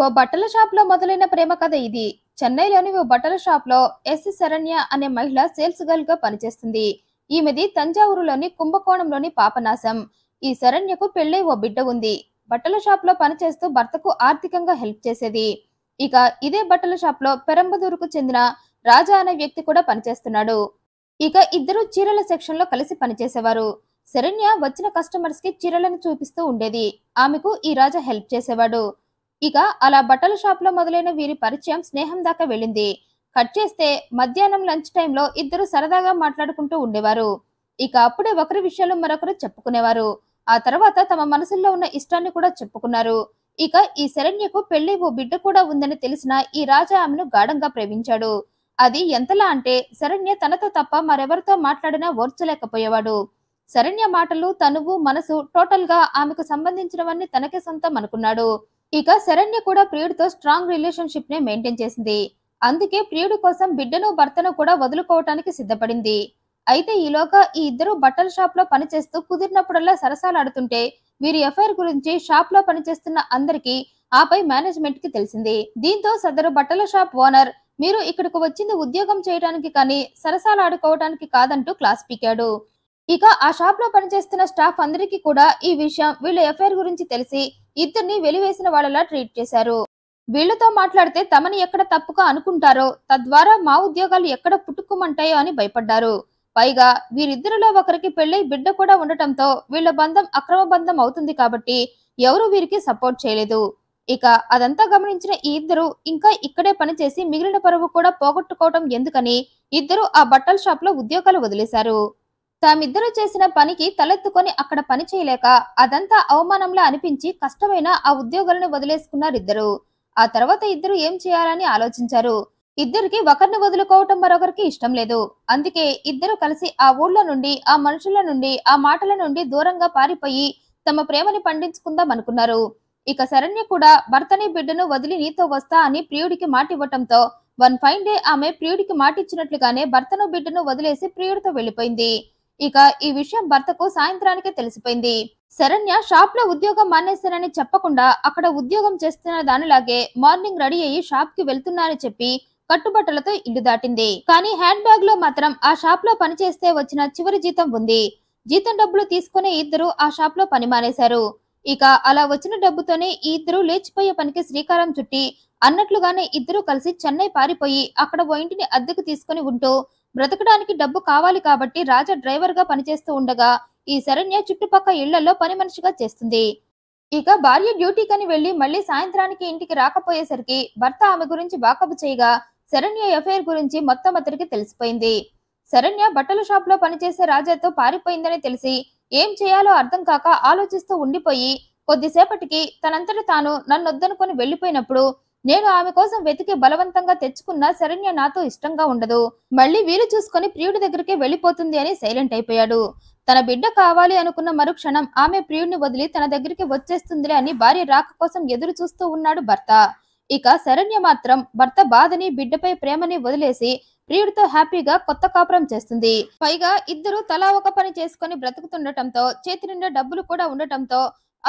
ఓ బట్టల షాప్ లో మొదలైన ప్రేమ కథ ఇది చెన్నైలోని ఓ బట్టల షాప్ లో ఎస్ శరణ్య అనే మహిళ సేల్స్ గర్ల్ గా పనిచేస్తుంది ఈమెది తంజావూరులోని కుంభకోణంలోని పాపనాశం ఈ శరణ్యకు పెళ్లి ఓ బిడ్డ ఉంది బట్టల షాప్ లో పనిచేస్తూ భర్తకు ఆర్థికంగా హెల్ప్ చేసేది ఇక ఇదే బట్టల షాప్ లో పెరంబదూరుకు చెందిన రాజా అనే వ్యక్తి కూడా పనిచేస్తున్నాడు ఇక ఇద్దరు చీరల సెక్షన్ లో కలిసి పనిచేసేవారు శరణ్య వచ్చిన కస్టమర్స్ కి చీరలను చూపిస్తూ ఉండేది ఆమెకు ఈ రాజా హెల్ప్ చేసేవాడు ఇక అలా బట్టల షాప్ లో మొదలైన వీరి పరిచయం స్నేహం దాకా వెళ్ళింది కట్ చేస్తే మధ్యాహ్నం లంచ్ టైంలో ఇద్దరు సరదాగా మాట్లాడుకుంటూ ఉండేవారు ఇక అప్పుడే ఒకరి విషయాలు మరొకరు చెప్పుకునేవారు ఆ తర్వాత తమ మనసుల్లో ఉన్న ఇష్టాన్ని కూడా చెప్పుకున్నారు ఇక ఈ శరణ్యకు పెళ్లి ఓ బిడ్డ కూడా ఉందని తెలిసిన ఈ రాజా ఆమెను గాఢంగా ప్రేమించాడు అది ఎంతలా అంటే శరణ్య తనతో తప్ప మరెవరితో మాట్లాడినా ఓర్చలేకపోయేవాడు శరణ్య మాటలు తనువు మనసు టోటల్ గా ఆమెకు సంబంధించినవన్నీ తనకే సొంతం అనుకున్నాడు ఇక శరణ్య కూడా ప్రియుడితో స్ట్రాంగ్ రిలేషన్షిప్ ని మెయింటైన్ చేసింది అందుకే ప్రియుడి కోసం బిడ్డను భర్తను కూడా వదులుకోవటానికి సిద్ధపడింది అయితే ఈలోగా ఈ ఇద్దరు బట్టల షాప్ లో పనిచేస్తూ కుదిరినప్పుడల్లా సరసాలాడుతుంటే వీరి ఎఫ్ఐఆర్ గురించి షాప్ లో పనిచేస్తున్న అందరికీ ఆపై మేనేజ్మెంట్ కి తెలిసింది దీంతో సదరు బట్టల షాప్ ఓనర్ మీరు ఇక్కడికి వచ్చింది ఉద్యోగం చేయడానికి కానీ ఆడుకోవటానికి కాదంటూ క్లాస్ పీకాడు ఇక ఆ షాప్ లో పనిచేస్తున్న స్టాఫ్ అందరికీ కూడా ఈ విషయం వీళ్ళ ఎఫ్ఐఆర్ గురించి తెలిసి ఇద్దరిని వెలివేసిన వాళ్ళలా ట్రీట్ చేశారు వీళ్లతో మాట్లాడితే తమని ఎక్కడ తప్పుగా అనుకుంటారో తద్వారా మా ఉద్యోగాలు ఎక్కడ పుట్టుకుమంటాయో అని భయపడ్డారు పైగా వీరిద్దరిలో ఒకరికి పెళ్లి బిడ్డ కూడా ఉండటంతో వీళ్ల బంధం అక్రమ బంధం అవుతుంది కాబట్టి ఎవరు వీరికి సపోర్ట్ చేయలేదు ఇక అదంతా గమనించిన ఈ ఇద్దరు ఇంకా ఇక్కడే పనిచేసి మిగిలిన పరువు కూడా పోగొట్టుకోవటం ఎందుకని ఇద్దరు ఆ బట్టల షాప్ లో ఉద్యోగాలు వదిలేశారు తామిద్దరూ చేసిన పనికి తలెత్తుకొని అక్కడ పని చేయలేక అదంతా అవమానంలా అనిపించి కష్టమైన ఆ ఉద్యోగాలను ఇద్దరు ఆ తర్వాత ఇద్దరు ఏం చేయాలని ఆలోచించారు ఇద్దరికి ఒకరిని వదులుకోవటం మరొకరికి ఇష్టం లేదు అందుకే ఇద్దరు కలిసి ఆ ఊళ్ళ నుండి ఆ మనుషుల నుండి ఆ మాటల నుండి దూరంగా పారిపోయి తమ ప్రేమని పండించుకుందాం అనుకున్నారు ఇక శరణ్య కూడా భర్తని బిడ్డను వదిలి నీతో వస్తా అని ప్రియుడికి మాట ఇవ్వటంతో వన్ ఫైన్ డే ఆమె ప్రియుడికి మాట ఇచ్చినట్లుగానే భర్తను బిడ్డను వదిలేసి ప్రియుడితో వెళ్లిపోయింది ఇక ఈ విషయం భర్తకు సాయంత్రానికే తెలిసిపోయింది శరణ్య షాప్ లో ఉద్యోగం మానేశానని చెప్పకుండా అక్కడ ఉద్యోగం చేస్తున్న దానిలాగే మార్నింగ్ రెడీ అయ్యి షాప్ కి వెళ్తున్నానని చెప్పి కట్టుబట్టలతో ఇల్లు దాటింది కానీ హ్యాండ్ బ్యాగ్ లో మాత్రం ఆ షాప్ లో పనిచేస్తే వచ్చిన చివరి జీతం ఉంది జీతం డబ్బులు తీసుకునే ఇద్దరు ఆ షాప్ లో పని మానేశారు ఇక అలా వచ్చిన డబ్బుతోనే ఈ ఇద్దరు లేచిపోయే పనికి శ్రీకారం చుట్టి అన్నట్లుగానే ఇద్దరు కలిసి చెన్నై పారిపోయి అక్కడ ఓ ఇంటిని అద్దెకు తీసుకుని ఉంటూ బ్రతకడానికి డబ్బు కావాలి కాబట్టి రాజా డ్రైవర్ గా పనిచేస్తూ ఉండగా ఈ శరణ్య చుట్టుపక్క ఇళ్లలో పని మనిషిగా చేస్తుంది ఇక భార్య డ్యూటీకని వెళ్లి మళ్లీ సాయంత్రానికి ఇంటికి రాకపోయేసరికి భర్త ఆమె గురించి వాకబు చేయగా శరణ్య ఎఫ్ఐఆర్ గురించి మొత్తం అతడికి తెలిసిపోయింది శరణ్య బట్టల షాప్ లో పనిచేసే రాజాతో పారిపోయిందని తెలిసి ఏం చేయాలో అర్థం కాక ఆలోచిస్తూ ఉండిపోయి కొద్దిసేపటికి తనంతట తాను నన్నొద్దనుకొని వెళ్లిపోయినప్పుడు నేను ఆమె కోసం వెతికి బలవంతంగా తెచ్చుకున్న శరణ్య నాతో ఇష్టంగా ఉండదు మళ్ళీ వీలు చూసుకుని ప్రియుడి దగ్గరికి వెళ్ళిపోతుంది అని సైలెంట్ అయిపోయాడు తన బిడ్డ కావాలి అనుకున్న మరుక్షణం ఆమె ప్రియుడిని వదిలి తన దగ్గరికి వచ్చేస్తుందిలే అని భార్య రాక కోసం ఎదురు చూస్తూ ఉన్నాడు భర్త ఇక శరణ్య మాత్రం భర్త బాధని బిడ్డపై ప్రేమని వదిలేసి ప్రియుడితో హ్యాపీగా కొత్త కాపురం చేస్తుంది పైగా ఇద్దరు తలా ఒక పని చేసుకుని బ్రతుకుతుండటంతో చేతి నిండా డబ్బులు కూడా ఉండటంతో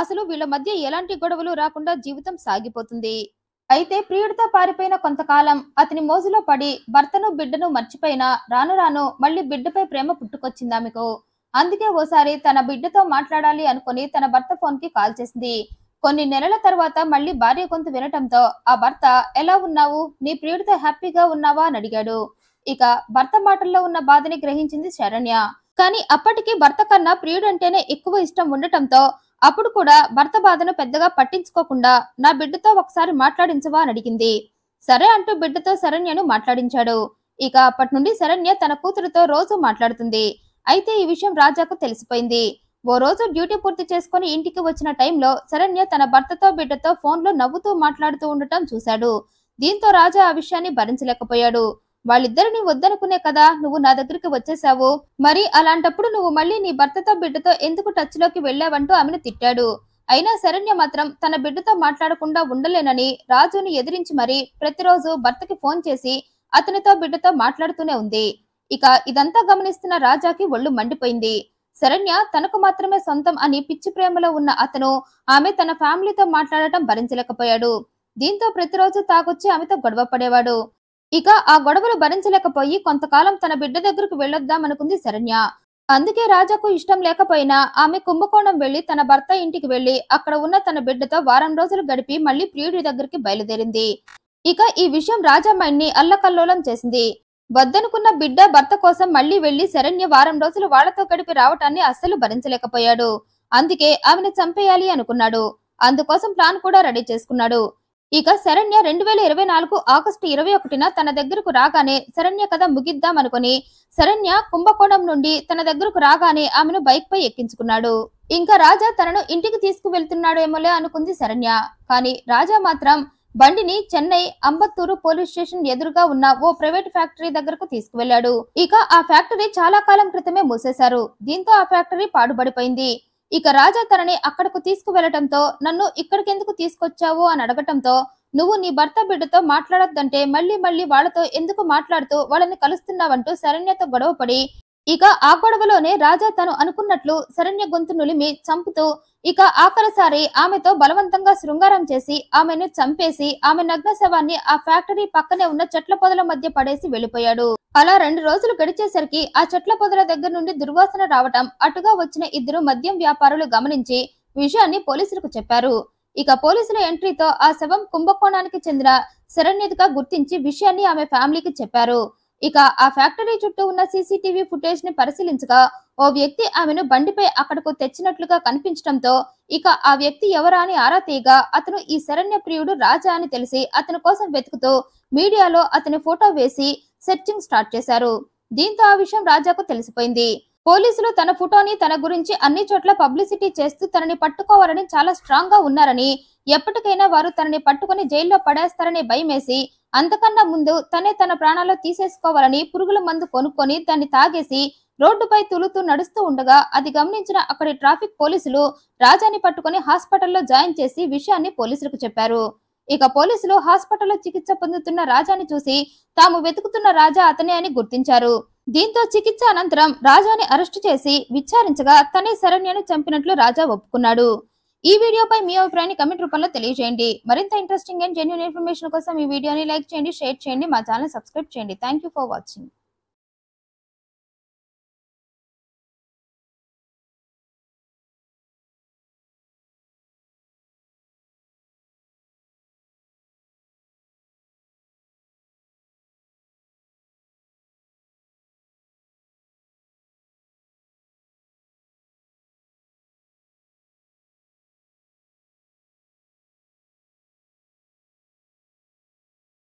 అసలు వీళ్ళ మధ్య ఎలాంటి గొడవలు రాకుండా జీవితం సాగిపోతుంది అయితే ప్రియుడితో పారిపోయిన కొంతకాలం అతని మోజులో పడి భర్తను బిడ్డను మర్చిపోయిన రాను రాను మళ్లీ బిడ్డపై ప్రేమ పుట్టుకొచ్చింది ఆమెకు అందుకే ఓసారి తన బిడ్డతో మాట్లాడాలి అనుకుని తన భర్త ఫోన్ కి కాల్ చేసింది కొన్ని నెలల తర్వాత మళ్లీ భార్య గొంతు వినటంతో ఆ భర్త ఎలా ఉన్నావు నీ ప్రియుడితో హ్యాపీగా ఉన్నావా అని అడిగాడు ఇక భర్త మాటల్లో ఉన్న బాధని గ్రహించింది శరణ్య కానీ అప్పటికి భర్త కన్నా ప్రియుడంటేనే ఎక్కువ ఇష్టం ఉండటంతో అప్పుడు కూడా భర్త బాధను పెద్దగా పట్టించుకోకుండా నా బిడ్డతో ఒకసారి మాట్లాడించవా అని అడిగింది సరే అంటూ బిడ్డతో శరణ్యను మాట్లాడించాడు ఇక అప్పటి నుండి శరణ్య తన కూతురుతో రోజు మాట్లాడుతుంది అయితే ఈ విషయం రాజాకు తెలిసిపోయింది ఓ రోజు డ్యూటీ పూర్తి చేసుకుని ఇంటికి వచ్చిన టైంలో శరణ్య తన భర్తతో బిడ్డతో ఫోన్లో నవ్వుతూ మాట్లాడుతూ ఉండటం చూశాడు దీంతో రాజా ఆ విషయాన్ని భరించలేకపోయాడు వాళ్ళిద్దరిని వద్దనుకునే కదా నువ్వు నా దగ్గరికి వచ్చేసావు మరి అలాంటప్పుడు నువ్వు మళ్ళీ నీ భర్తతో బిడ్డతో ఎందుకు టచ్ లోకి వెళ్ళావంటూ ఆమెను తిట్టాడు అయినా శరణ్య మాత్రం తన బిడ్డతో మాట్లాడకుండా ఉండలేనని రాజుని ఎదిరించి మరీ ప్రతిరోజు భర్తకి ఫోన్ చేసి అతనితో బిడ్డతో మాట్లాడుతూనే ఉంది ఇక ఇదంతా గమనిస్తున్న రాజాకి ఒళ్ళు మండిపోయింది శరణ్య తనకు మాత్రమే సొంతం అని పిచ్చి ప్రేమలో ఉన్న అతను ఆమె తన ఫ్యామిలీతో మాట్లాడటం భరించలేకపోయాడు దీంతో ప్రతిరోజు తాగొచ్చి ఆమెతో గొడవ పడేవాడు ఇక ఆ గొడవలు భరించలేకపోయి కొంతకాలం తన బిడ్డ దగ్గరకు అనుకుంది శరణ్య అందుకే రాజాకు ఇష్టం లేకపోయినా ఆమె కుంభకోణం వెళ్లి తన భర్త ఇంటికి వెళ్లి అక్కడ ఉన్న తన బిడ్డతో వారం రోజులు గడిపి మళ్లీ ప్రియుడి దగ్గరికి బయలుదేరింది ఇక ఈ విషయం రాజామైన్ని అల్లకల్లోలం చేసింది వద్దనుకున్న బిడ్డ భర్త కోసం మళ్లీ వెళ్లి శరణ్య వారం రోజులు వాళ్లతో గడిపి రావటాన్ని అస్సలు భరించలేకపోయాడు అందుకే ఆమెను చంపేయాలి అనుకున్నాడు అందుకోసం ప్లాన్ కూడా రెడీ చేసుకున్నాడు ఇక శరణ్య రెండు వేల ఇరవై నాలుగు ఆగస్టు ఇరవై ఒకటిన తన దగ్గరకు రాగానే శరణ్య కథ ముగిద్దాం అనుకుని శరణ్య కుంభకోణం నుండి తన దగ్గరకు రాగానే ఆమెను బైక్ పై ఎక్కించుకున్నాడు ఇంకా రాజా తనను ఇంటికి ఏమోలే అనుకుంది శరణ్య కానీ రాజా మాత్రం బండిని చెన్నై అంబత్తూరు పోలీస్ స్టేషన్ ఎదురుగా ఉన్న ఓ ప్రైవేట్ ఫ్యాక్టరీ దగ్గరకు తీసుకువెళ్లాడు ఇక ఆ ఫ్యాక్టరీ చాలా కాలం క్రితమే మూసేశారు దీంతో ఆ ఫ్యాక్టరీ పాడుబడిపోయింది ఇక రాజా తనని అక్కడకు తీసుకువెళ్లటంతో నన్ను ఇక్కడికెందుకు తీసుకొచ్చావు అని అడగటంతో నువ్వు నీ భర్త బిడ్డతో మాట్లాడద్దంటే మళ్ళీ మళ్ళీ వాళ్లతో ఎందుకు మాట్లాడుతూ వాళ్ళని కలుస్తున్నావంటూ శరణ్యతో గొడవపడి ఇక ఆ గొడవలోనే రాజా తను అనుకున్నట్లు శరణ్య గొంతు నులిమి చంపుతూ ఇక ఆఖరిసారి ఆమెతో బలవంతంగా శృంగారం చేసి ఆమెను చంపేసి ఆమె నగ్న శవాన్ని ఆ ఫ్యాక్టరీ పక్కనే ఉన్న చెట్ల పొదల మధ్య పడేసి వెళ్లిపోయాడు అలా రెండు రోజులు గడిచేసరికి ఆ చెట్ల పొదల దగ్గర నుండి దుర్వాసన రావటం అటుగా వచ్చిన ఇద్దరు మద్యం వ్యాపారులు గమనించి విషయాన్ని పోలీసులకు చెప్పారు ఇక పోలీసుల ఎంట్రీతో ఆ శవం కుంభకోణానికి చెందిన శరణ్యతగా గుర్తించి విషయాన్ని ఆమె ఫ్యామిలీకి చెప్పారు ఇక ఆ ఫ్యాక్టరీ చుట్టూ ఉన్న సీసీటీవీ ఫుటేజ్ ని పరిశీలించగా ఓ వ్యక్తి ఆమెను బండిపై అక్కడకు తెచ్చినట్లుగా కనిపించడంతో ఇక ఆ వ్యక్తి ఎవరా అని ఆరా తీయగా అతను ఈ శరణ్య ప్రియుడు రాజా అని తెలిసి అతని కోసం వెతుకుతూ మీడియాలో అతని ఫోటో వేసి సెర్చింగ్ స్టార్ట్ చేశారు దీంతో ఆ విషయం రాజాకు తెలిసిపోయింది పోలీసులు తన ఫోటోని తన గురించి అన్ని చోట్ల పబ్లిసిటీ చేస్తూ తనని పట్టుకోవాలని చాలా స్ట్రాంగ్ గా ఉన్నారని ఎప్పటికైనా వారు తనని పట్టుకుని జైల్లో పడేస్తారని భయమేసి అంతకన్నా ముందు తనే తన ప్రాణాలు తీసేసుకోవాలని పురుగుల మందు కొనుక్కొని దాన్ని తాగేసి రోడ్డుపై తులుతూ నడుస్తూ ఉండగా అది గమనించిన అక్కడి ట్రాఫిక్ పోలీసులు రాజాని పట్టుకుని హాస్పిటల్లో జాయిన్ చేసి విషయాన్ని పోలీసులకు చెప్పారు ఇక పోలీసులు హాస్పిటల్లో చికిత్స పొందుతున్న రాజాని చూసి తాము వెతుకుతున్న రాజా అతనే అని గుర్తించారు దీంతో చికిత్స అనంతరం రాజాని అరెస్టు చేసి విచారించగా తనే శరణ్యను చంపినట్లు రాజా ఒప్పుకున్నాడు ఈ వీడియోపై మీ అభిప్రాయాన్ని కమెంట్ రూపంలో తెలియజేయండి మరింత ఇంట్రెస్టింగ్ అండ్ జెన్యున్ ఇన్ఫర్మేషన్ కోసం ఈ వీడియోని లైక్ చేయండి షేర్ చేయండి మా ఛానల్ సబ్స్క్రైబ్ చేయండి థ్యాంక్ ఫర్ వాచింగ్